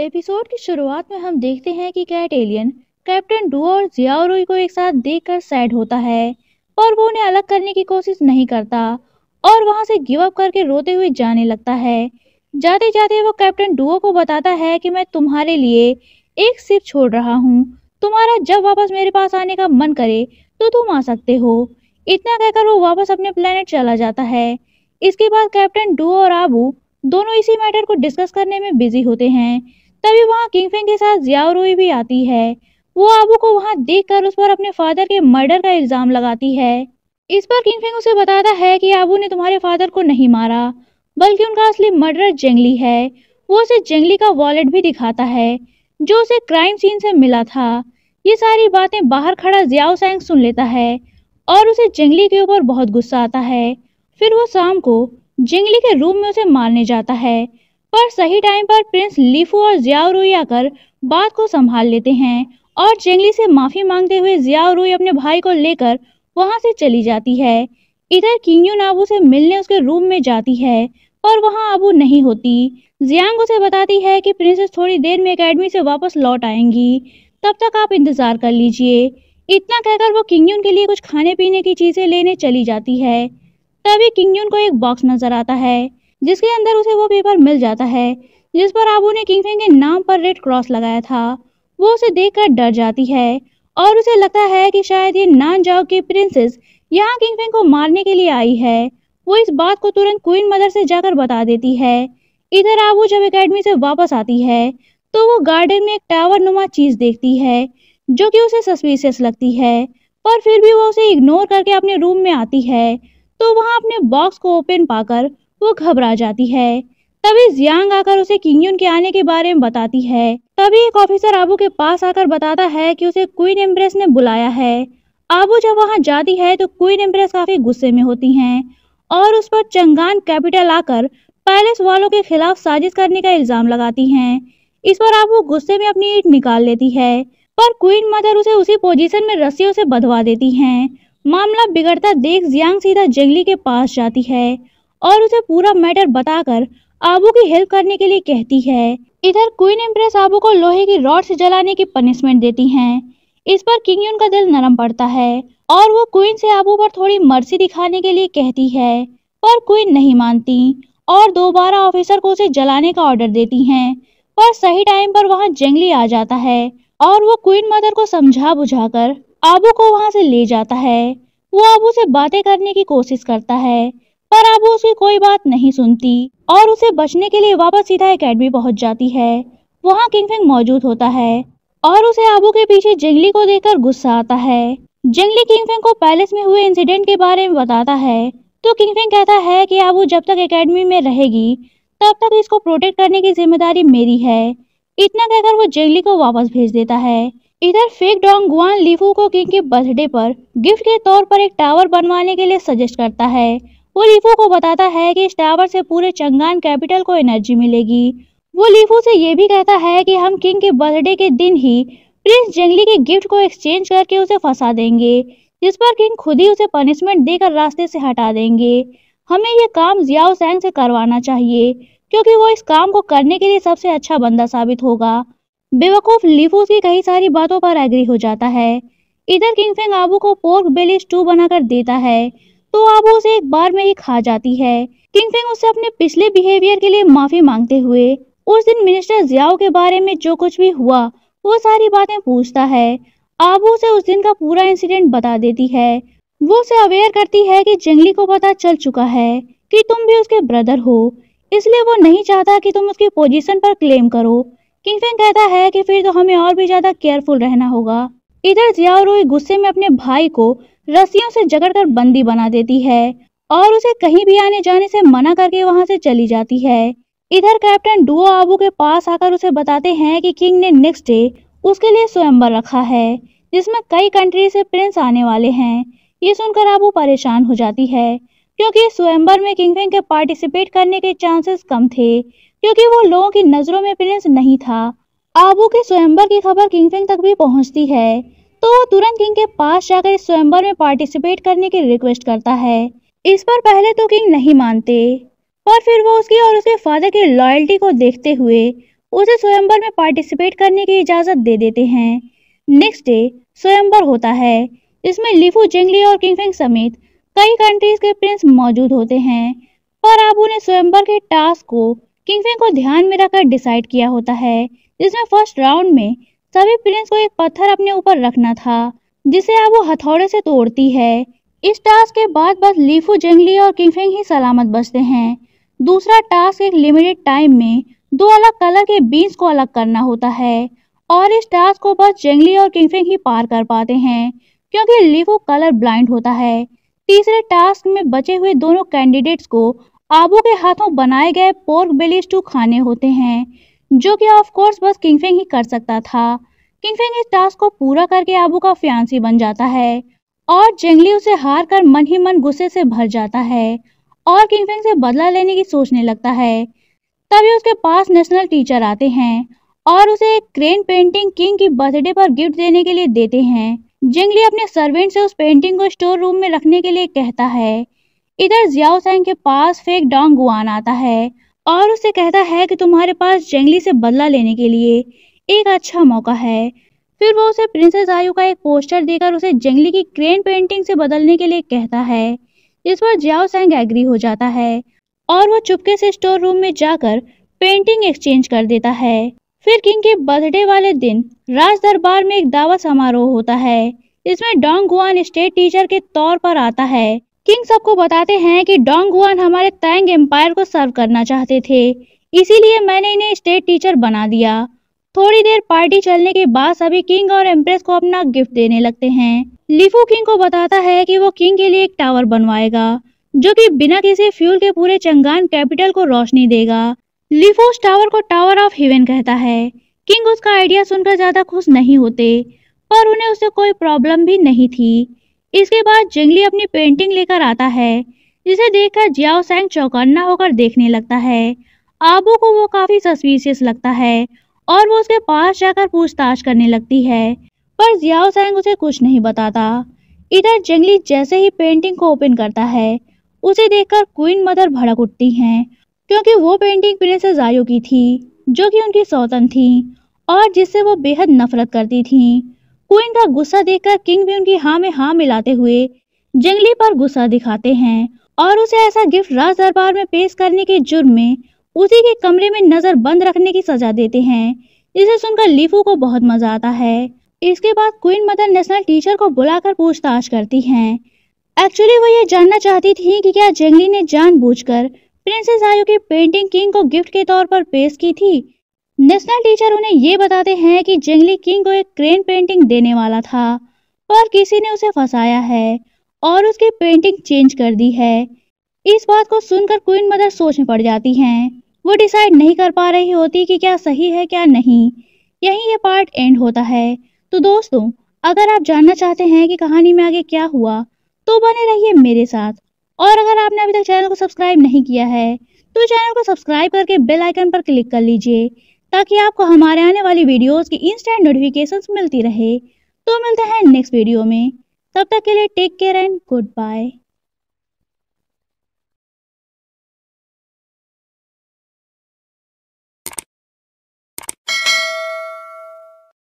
episode की शुरुआत में हम देखते हैं कि कैट एलियन कैप्टन डू और जियाओरुई को एक साथ देखकर सैड होता है और वो उन्हें अलग करने की कोशिश नहीं करता और वहां से गिव अप करके रोते हुए जाने लगता है जाते जाते वो कैप्टन डुओ को बताता है कि मैं तुम्हारे लिए एक सिप छोड़ रहा हूँ तुम्हारा जब वापस मेरे पास आने का मन करे तो तुम आ सकते हो इतना कहकर वो वापस अपने प्लेनेट चला जाता है इसके बाद कैप्टन डुओ और आबू दोनों इसी मैटर को डिस्कस करने में बिजी होते हैं तभी वहाँ किंग फेंग के साथ जियारोई भी आती है वो आबू को वहाँ देखकर उस पर अपने फादर के मर्डर का इल्ज़ाम लगाती है इस पर किंग फेंग उसे बताता है कि आबू ने तुम्हारे फादर को नहीं मारा बल्कि उनका असली मर्डर जंगली है वो उसे जंगली का वॉलेट भी दिखाता है जो उसे क्राइम सीन से मिला था ये सारी बातें बाहर खड़ा जियाओ सैंग सुन लेता है और उसे जंगली के ऊपर बहुत गुस्सा आता है फिर वो शाम को जंगली के रूम में उसे मारने जाता है पर सही टाइम पर प्रिंस लिफू और जियाओरुई आकर बात को संभाल लेते हैं और चेंगली से माफी मांगते हुए जियाओरुई अपने भाई को लेकर वहां से चली जाती है इधर किंगयू नाबू से मिलने उसके रूम में जाती है पर वहां अबू नहीं होती जियांग उसे बताती है कि प्रिंसेस थोड़ी देर में एकेडमी से वापस लौट आएंगी तब तक आप इंतजार कर लीजिए इतना कहकर वो किंगयून के लिए कुछ खाने पीने की चीजें लेने चली जाती है तभी किंगयून को एक बॉक्स नजर आता है जिसके अंदर उसे वो पेपर मिल जाता है जिस पर आबू ने किंगफिन के नाम पर रेड क्रॉस लगाया था वो उसे देखकर डर जाती है और उसे लगता है कि शायद ये नान जाओ की प्रिंसेस यहाँ किंगफिन को मारने के लिए आई है वो इस बात को तुरंत क्वीन मदर से जाकर बता देती है इधर आबू जब एकेडमी से वापस आती है तो वो गार्डन में एक टावर नुमा चीज देखती है जो कि उसे सस्पिशियस लगती है पर फिर भी वो उसे इग्नोर करके अपने रूम में आती है तो वहाँ अपने बॉक्स को ओपन पाकर वो घबरा जाती है तभी जियांग आकर उसे किंगयून के आने के बारे में बताती है तभी एक ऑफिसर आबू के पास आकर बताता है कि उसे क्वीन एम्प्रेस ने बुलाया है आबू जब वहां जाती है तो क्वीन एम्प्रेस काफी गुस्से में होती हैं और उस पर चंगान कैपिटल आकर पैलेस वालों के खिलाफ साजिश करने का इल्जाम लगाती है इस पर आबू गुस्से में अपनी ईट निकाल लेती है पर क्वीन मदर उसे उसी पोजिशन में रस्सियों से बधवा देती है मामला बिगड़ता देख जियांग सीधा जंगली के पास जाती है और उसे पूरा मैटर बताकर आबू की हेल्प करने के लिए कहती है इधर क्वीन एम्प्रेस आबू को लोहे की रॉड से जलाने की पनिशमेंट देती हैं इस पर किंग यून का दिल नरम पड़ता है और वो क्वीन से आबू पर थोड़ी मर्सी दिखाने के लिए कहती है पर क्वीन नहीं मानती और दोबारा ऑफिसर को उसे जलाने का ऑर्डर देती है पर सही टाइम पर वहाँ जंगली आ जाता है और वो क्वीन मदर को समझा बुझा कर आबू को वहाँ से ले जाता है वो आबू से बातें करने की कोशिश करता है पर अब उसकी कोई बात नहीं सुनती और उसे बचने के लिए वापस सीधा एकेडमी पहुंच जाती है वहाँ फिंग मौजूद होता है और उसे आबू के पीछे जंगली को देखकर गुस्सा आता है जंगली फिंग को पैलेस में हुए इंसिडेंट के बारे में बताता है तो फिंग कहता है कि आबू जब तक एकेडमी में रहेगी तब तक इसको प्रोटेक्ट करने की जिम्मेदारी मेरी है इतना कहकर वो जंगली को वापस भेज देता है इधर फेक डोंग गुआन लीफू को किंग के बर्थडे पर गिफ्ट के तौर पर एक टावर बनवाने के लिए सजेस्ट करता है वो लीफो को बताता है कि इस टावर से पूरे चंगान कैपिटल को एनर्जी मिलेगी वो लीफो से ये भी कहता है कि हम किंग के बर्थडे के दिन ही प्रिंस जंगली के गिफ्ट को एक्सचेंज करके उसे फंसा देंगे जिस पर किंग खुद ही उसे पनिशमेंट देकर रास्ते से हटा देंगे हमें यह काम जियाओ सैंग से करवाना चाहिए क्योंकि वो इस काम को करने के लिए सबसे अच्छा बंदा साबित होगा बेवकूफ लीफो की कई सारी बातों पर एग्री हो जाता है इधर किंग फेंग आबू को पोर्क बेली स्टू बनाकर देता है तो आबू उसे एक बार में ही खा जाती है किंगफिंग उसे अपने पिछले बिहेवियर के लिए माफी मांगते हुए उस दिन मिनिस्टर जियाओ के बारे में जो कुछ भी हुआ वो सारी बातें पूछता है आबू उसे उस दिन का पूरा इंसिडेंट बता देती है वो उसे अवेयर करती है कि जंगली को पता चल चुका है कि तुम भी उसके ब्रदर हो इसलिए वो नहीं चाहता कि तुम उसकी पोजीशन पर क्लेम करो किंगफिंग कहता है कि फिर तो हमें और भी ज़्यादा केयरफुल रहना होगा इधर जियारोई गुस्से में अपने भाई को रस्सियों से जकड़कर बंदी बना देती है और उसे कहीं भी आने जाने से मना करके वहां से चली जाती है इधर कैप्टन डुओ आबू के पास आकर उसे बताते हैं कि किंग ने नेक्स्ट डे उसके लिए स्वयंवर रखा है जिसमें कई कंट्री से प्रिंस आने वाले हैं ये सुनकर आबू परेशान हो जाती है क्योंकि स्वयंवर में किंग के पार्टिसिपेट करने के चांसेस कम थे क्योंकि वो लोगों की नज़रों में प्रिंस नहीं था आबू के स्वयंबर की खबर फेंग तक भी पहुंचती है तो वो तुरंत किंग के पास जाकर इस में पार्टिसिपेट करने की रिक्वेस्ट करता है इस पर पहले तो किंग नहीं मानते पर फिर वो उसकी और उसके फादर की लॉयल्टी को देखते हुए उसे स्वयंबर में पार्टिसिपेट करने की इजाज़त दे देते हैं नेक्स्ट डे स्वयंबर होता है इसमें लिफू जेंगली और किंगफिंग समेत कई कंट्रीज के प्रिंस मौजूद होते हैं पर आबू ने स्वयंबर के टास्क को किंगफेंग को ध्यान में रखकर डिसाइड किया होता है जिसमें फर्स्ट राउंड में सभी प्रिंस को एक पत्थर अपने ऊपर रखना था जिसे अब वो हथौड़े से तोड़ती है इस टास्क के बाद बस लीफू जंगली और किंगफिंग ही सलामत बचते हैं दूसरा टास्क एक लिमिटेड टाइम में दो अलग कलर के बीन्स को अलग करना होता है और इस टास्क को बस जंगली और किंगफिंग ही पार कर पाते हैं क्योंकि लीफू कलर ब्लाइंड होता है तीसरे टास्क में बचे हुए दोनों कैंडिडेट्स को आबू के हाथों बनाए गए पोर्क बेली स्टू खाने होते हैं जो कि ऑफ कोर्स बस किंगफेंग ही कर सकता था किंगफेंग इस टास्क को पूरा करके आबू का फ्यांसी बन जाता है और जंगली उसे हार कर मन ही मन गुस्से से भर जाता है और किंगफेंग से बदला लेने की सोचने लगता है तभी उसके पास नेशनल टीचर आते हैं और उसे एक क्रेन पेंटिंग किंग की बर्थडे पर गिफ्ट देने के लिए देते हैं जंगली अपने सर्वेंट से उस पेंटिंग को स्टोर रूम में रखने के लिए कहता है इधर जियाओ सैंग के पास फेक डोंग गुआन आता है और उसे कहता है कि तुम्हारे पास जंगली से बदला लेने के लिए एक अच्छा मौका है फिर वो उसे प्रिंसेस आयु का एक पोस्टर देकर उसे जंगली की क्रेन पेंटिंग से बदलने के लिए कहता है जिस पर जियाओ सेंग एग्री हो जाता है और वो चुपके से स्टोर रूम में जाकर पेंटिंग एक्सचेंज कर देता है फिर किंग के बर्थडे वाले दिन राज दरबार में एक दावा समारोह होता है इसमें डोंग गुआन स्टेट टीचर के तौर पर आता है किंग्स आपको बताते हैं कि वन हमारे तैंग एम्पायर को सर्व करना चाहते थे इसीलिए मैंने इन्हें स्टेट टीचर बना दिया थोड़ी देर पार्टी चलने के बाद सभी किंग और एम्प्रेस को अपना गिफ्ट देने लगते हैं लिफू किंग को बताता है कि वो किंग के लिए एक टावर बनवाएगा जो कि बिना किसी फ्यूल के पूरे चंगान कैपिटल को रोशनी देगा लिफू उस टावर को टावर ऑफ हिवेन कहता है किंग उसका आइडिया सुनकर ज्यादा खुश नहीं होते पर उन्हें उससे कोई प्रॉब्लम भी नहीं थी इसके बाद जंगली अपनी पेंटिंग लेकर आता है जिसे देखकर जियाओ सैंग चौकन्ना होकर देखने लगता है आबू को वो काफी सस्पिशियस लगता है और वो उसके पास जाकर पूछताछ करने लगती है पर जियाओ सैंग उसे कुछ नहीं बताता इधर जंगली जैसे ही पेंटिंग को ओपन करता है उसे देखकर क्वीन मदर भड़क उठती हैं क्योंकि वो पेंटिंग प्रिंसेस जायो की थी जो कि उनकी सौतन थी और जिससे वो बेहद नफरत करती थीं क्वीन का गुस्सा देखकर किंग भी उनकी हाँ में हाँ मिलाते हुए जंगली पर गुस्सा दिखाते हैं और उसे ऐसा गिफ्ट राज दरबार में पेश करने के जुर्म में उसी के कमरे में नजर बंद रखने की सजा देते हैं जिसे सुनकर लिफू को बहुत मजा आता है इसके बाद क्वीन मदर नेशनल टीचर को बुलाकर पूछताछ करती हैं एक्चुअली वो ये जानना चाहती थी कि क्या जंगली ने जानबूझकर प्रिंसेस आयु की पेंटिंग किंग को गिफ्ट के तौर पर पेश की थी नेशनल टीचर उन्हें ये बताते हैं कि जंगली किंग को एक क्रेन पेंटिंग देने वाला था पर किसी ने उसे फंसाया है और उसकी पेंटिंग चेंज कर दी है इस बात को सुनकर क्वीन मदर सोच में पड़ जाती हैं वो डिसाइड नहीं कर पा रही होती कि क्या सही है क्या नहीं यही ये पार्ट एंड होता है तो दोस्तों अगर आप जानना चाहते हैं कि कहानी में आगे क्या हुआ तो बने रहिए मेरे साथ और अगर आपने अभी तक चैनल को सब्सक्राइब नहीं किया है तो चैनल को सब्सक्राइब करके बेल आइकन पर क्लिक कर लीजिए ताकि आपको हमारे आने वाली वीडियोस की इंस्टेंट नोटिफिकेशन मिलती रहे तो मिलते हैं नेक्स्ट वीडियो में तब तक के लिए take care and good bye